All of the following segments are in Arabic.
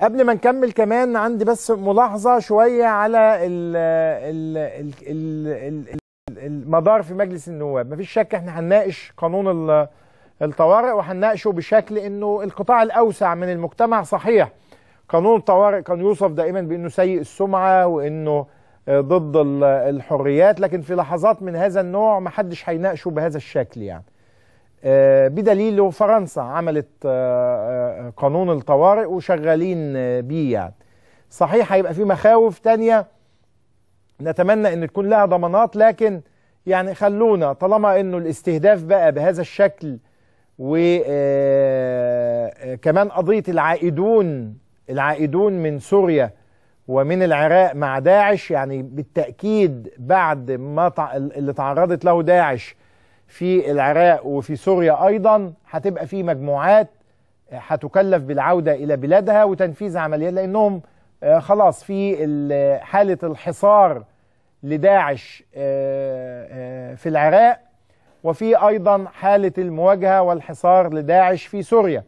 قبل ما نكمل كمان عندي بس ملاحظه شويه على ال ال ال ال ال المدار في مجلس النواب مفيش شك احنا هنناقش قانون الطوارئ وهنناقشه بشكل انه القطاع الاوسع من المجتمع صحيح قانون الطوارئ كان يوصف دائما بانه سيء السمعه وانه ضد الحريات لكن في لحظات من هذا النوع محدش هيناقشه بهذا الشكل يعني آه، بدليل فرنسا عملت آه، آه، قانون الطوارئ وشغالين بيه يعني صحيح هيبقى في مخاوف تانية نتمنى ان تكون لها ضمانات لكن يعني خلونا طالما انه الاستهداف بقى بهذا الشكل وكمان قضية العائدون العائدون من سوريا ومن العراق مع داعش يعني بالتأكيد بعد ما اللي تعرضت له داعش في العراق وفي سوريا أيضا هتبقى في مجموعات آه، هتكلف بالعودة إلى بلادها وتنفيذ عمليات لأنهم آه، خلاص في حالة الحصار لداعش آه، في العراق وفي أيضا حالة المواجهة والحصار لداعش في سوريا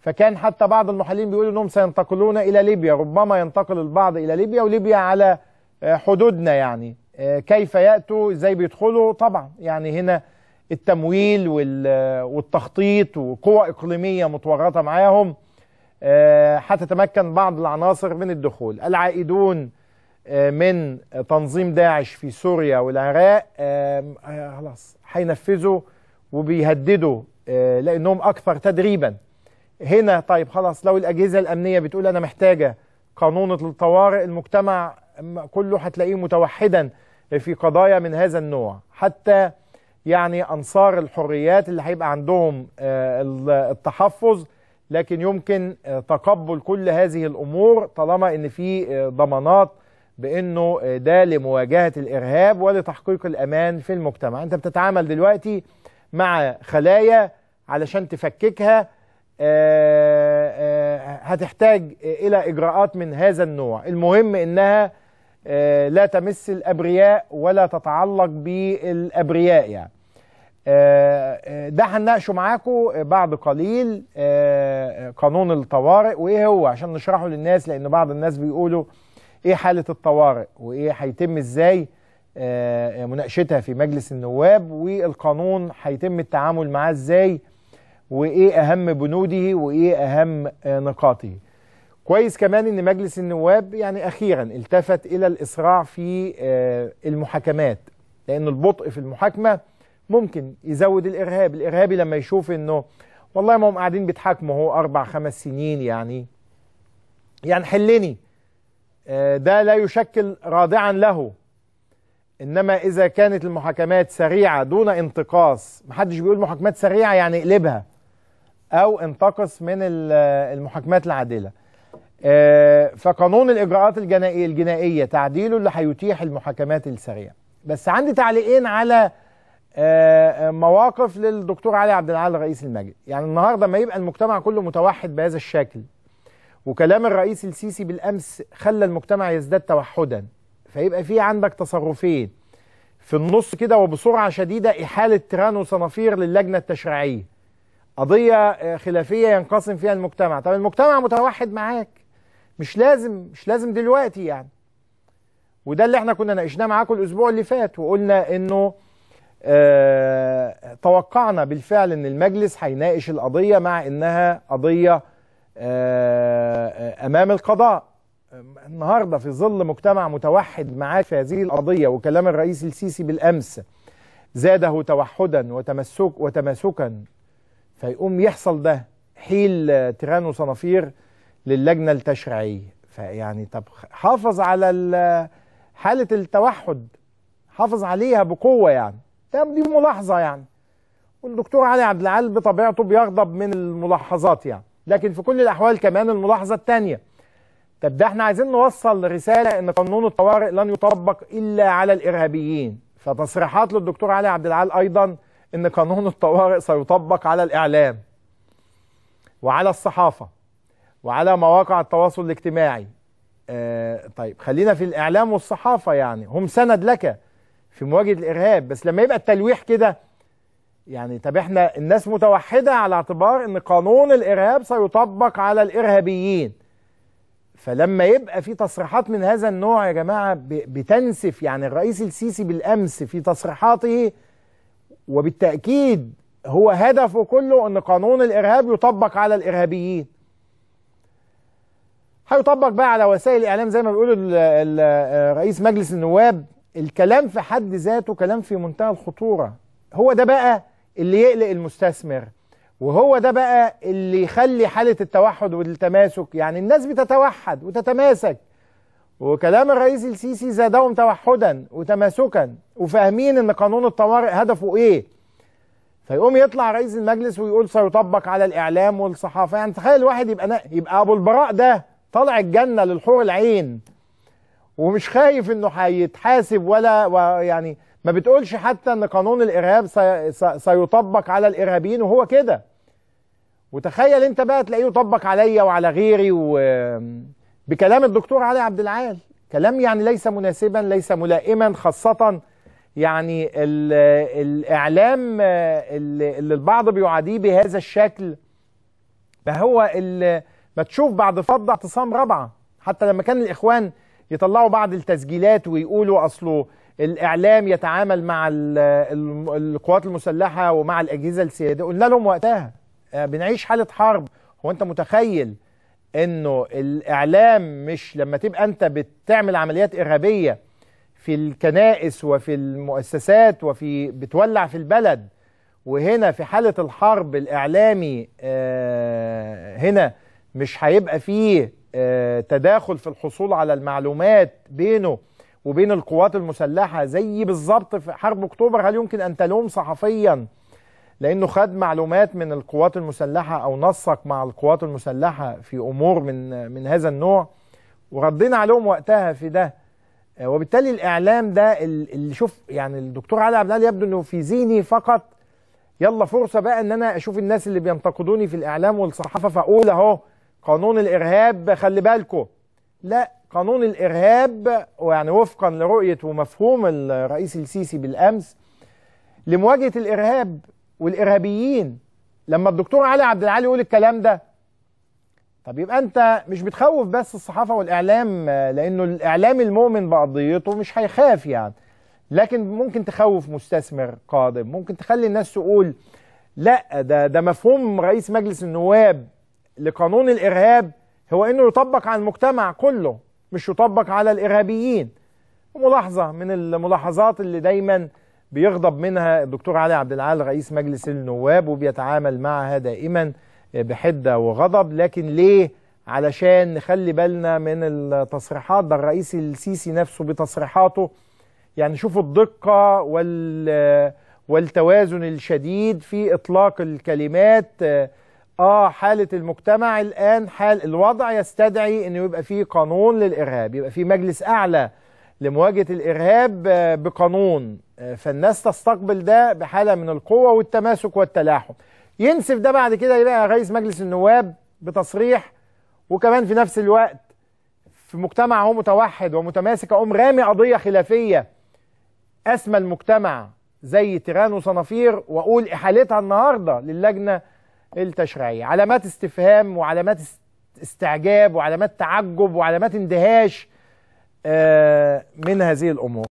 فكان حتى بعض المحللين بيقولوا أنهم سينتقلون إلى ليبيا ربما ينتقل البعض إلى ليبيا وليبيا على حدودنا يعني كيف يأتوا إزاي بيدخلوا طبعا يعني هنا التمويل والتخطيط وقوى إقليمية متورطة معاهم آه، هتتمكن بعض العناصر من الدخول العائدون آه، من تنظيم داعش في سوريا والعراق آه، خلاص هينفذوا وبيهددوا لانهم اكثر تدريبا هنا طيب خلاص لو الاجهزه الامنيه بتقول انا محتاجه قانون الطوارئ المجتمع كله هتلاقيه متوحدا في قضايا من هذا النوع حتى يعني أنصار الحريات اللي هيبقى عندهم آه، التحفظ لكن يمكن آه، تقبل كل هذه الأمور طالما أن في آه، ضمانات بأنه ده لمواجهة الإرهاب ولتحقيق الأمان في المجتمع أنت بتتعامل دلوقتي مع خلايا علشان تفككها هتحتاج إلى إجراءات من هذا النوع المهم أنها لا تمس الأبرياء ولا تتعلق بالأبرياء يعني آه، آه، ده هنناقشه معاكم آه، بعد قليل قانون الطوارئ وايه هو عشان نشرحه للناس لان بعض الناس بيقولوا ايه حاله الطوارئ وايه هيتم ازاي مناقشتها في مجلس النواب والقانون هيتم التعامل معاه ازاي وايه اهم بنوده وايه اهم نقاطه كويس كمان ان مجلس النواب يعني اخيرا التفت الى الاسراع في المحاكمات لان البطء في المحاكمه ممكن يزود الارهاب الارهابي لما يشوف انه والله ما هم قاعدين بيتحاكموا هو اربع خمس سنين يعني يعني حلني آه، ده لا يشكل رادعا له انما اذا كانت المحاكمات سريعه دون انتقاص محدش بيقول محاكمات سريعه يعني اقلبها او انتقص من المحاكمات العادله آه، فقانون الاجراءات الجنائيه الجنائيه تعديله اللي هيتيح المحاكمات السريعه بس عندي تعليقين على آه، آه، مواقف للدكتور علي عبد العال رئيس المجلس يعني النهارده ما يبقى المجتمع كله متوحد بهذا الشكل وكلام الرئيس السيسي بالامس خلى المجتمع يزداد توحدا فيبقى في عندك تصرفين في النص كده وبسرعه شديده احاله تيران وصنافير للجنه التشريعيه قضيه آه، خلافيه ينقسم فيها المجتمع طب المجتمع متوحد معاك مش لازم مش لازم دلوقتي يعني وده اللي احنا كنا ناقشناه معاكم الاسبوع اللي فات وقلنا انه آه، توقعنا بالفعل ان المجلس هيناقش القضيه مع انها قضيه آه، آه، امام القضاء النهارده في ظل مجتمع متوحد معاه في هذه القضيه وكلام الرئيس السيسي بالامس زاده توحدا وتمسك وتماسكا فيقوم يحصل ده حيل تيران وصنافير للجنه التشريعيه فيعني طب حافظ على حاله التوحد حافظ عليها بقوه يعني ده دي ملاحظه يعني والدكتور علي عبد العال بطبيعته بيغضب من الملاحظات يعني لكن في كل الاحوال كمان الملاحظه الثانيه طب ده احنا عايزين نوصل رساله ان قانون الطوارئ لن يطبق الا على الارهابيين فتصريحات للدكتور علي عبد العال ايضا ان قانون الطوارئ سيطبق على الاعلام وعلى الصحافه وعلى مواقع التواصل الاجتماعي آه طيب خلينا في الاعلام والصحافه يعني هم سند لك في مواجهه الارهاب بس لما يبقى التلويح كده يعني طب احنا الناس متوحده على اعتبار ان قانون الارهاب سيطبق على الارهابيين فلما يبقى في تصريحات من هذا النوع يا جماعه بتنسف يعني الرئيس السيسي بالامس في تصريحاته وبالتاكيد هو هدفه كله ان قانون الارهاب يطبق على الارهابيين هيطبق بقى على وسائل الاعلام زي ما بيقول آه، رئيس مجلس النواب الكلام في حد ذاته كلام في منتهى الخطورة هو ده بقى اللي يقلق المستثمر وهو ده بقى اللي يخلي حالة التوحد والتماسك يعني الناس بتتوحد وتتماسك وكلام الرئيس السيسي زادهم توحدا وتماسكا وفاهمين ان قانون الطوارئ هدفه ايه فيقوم يطلع رئيس المجلس ويقول سيطبق على الاعلام والصحافه يعني تخيل واحد يبقى يبقى ابو البراء ده طالع الجنه للحور العين ومش خايف انه هيتحاسب ولا يعني ما بتقولش حتى ان قانون الارهاب سيطبق على الارهابيين وهو كده وتخيل انت بقى تلاقيه يطبق عليا وعلى غيري و بكلام الدكتور علي عبد العال كلام يعني ليس مناسبا ليس ملائما خاصه يعني الاعلام اللي البعض بيعاديه بهذا الشكل ما هو ما تشوف بعد فض اعتصام رابعه حتى لما كان الاخوان يطلعوا بعض التسجيلات ويقولوا اصله الاعلام يتعامل مع القوات المسلحه ومع الاجهزه السياديه قلنا لهم وقتها آه، بنعيش حاله حرب هو انت متخيل انه الاعلام مش لما تبقى انت بتعمل عمليات ارهابيه في الكنائس وفي المؤسسات وفي بتولع في البلد وهنا في حاله الحرب الاعلامي آه، هنا مش هيبقى فيه آه، تداخل في الحصول على المعلومات بينه وبين القوات المسلحة زي بالظبط في حرب أكتوبر هل يمكن أن تلوم صحفيا لأنه خد معلومات من القوات المسلحة أو نسق مع القوات المسلحة في أمور من من هذا النوع وردينا عليهم وقتها في ده آه، وبالتالي الإعلام ده اللي شوف يعني الدكتور علي عبد يبدو أنه في زيني فقط يلا فرصة بقى أن أنا أشوف الناس اللي بينتقدوني في الإعلام والصحافة فأقول أهو قانون الإرهاب خلي بالكم لا قانون الإرهاب ويعني وفقا لرؤية ومفهوم الرئيس السيسي بالأمس لمواجهة الإرهاب والإرهابيين لما الدكتور علي عبد العالي يقول الكلام ده طب يبقى أنت مش بتخوف بس الصحافة والإعلام لأنه الإعلام المؤمن بقضيته مش هيخاف يعني لكن ممكن تخوف مستثمر قادم ممكن تخلي الناس تقول لا ده ده مفهوم رئيس مجلس النواب لقانون الإرهاب هو أنه يطبق على المجتمع كله مش يطبق على الإرهابيين ملاحظة من الملاحظات اللي دايما بيغضب منها الدكتور علي عبد العال رئيس مجلس النواب وبيتعامل معها دائما بحدة وغضب لكن ليه علشان نخلي بالنا من التصريحات ده الرئيس السيسي نفسه بتصريحاته يعني شوفوا الدقة وال والتوازن الشديد في إطلاق الكلمات اه حاله المجتمع الان حال الوضع يستدعي انه يبقى فيه قانون للارهاب يبقى فيه مجلس اعلى لمواجهه الارهاب آه، بقانون آه، فالناس تستقبل ده بحاله من القوه والتماسك والتلاحم ينسف ده بعد كده يبقى رئيس مجلس النواب بتصريح وكمان في نفس الوقت في مجتمع هو متوحد ومتماسك اقوم رامي قضيه خلافيه اسمى المجتمع زي تيران وصنافير واقول احالتها النهارده للجنه التشريعيه علامات استفهام وعلامات استعجاب وعلامات تعجب وعلامات اندهاش آه، من هذه الامور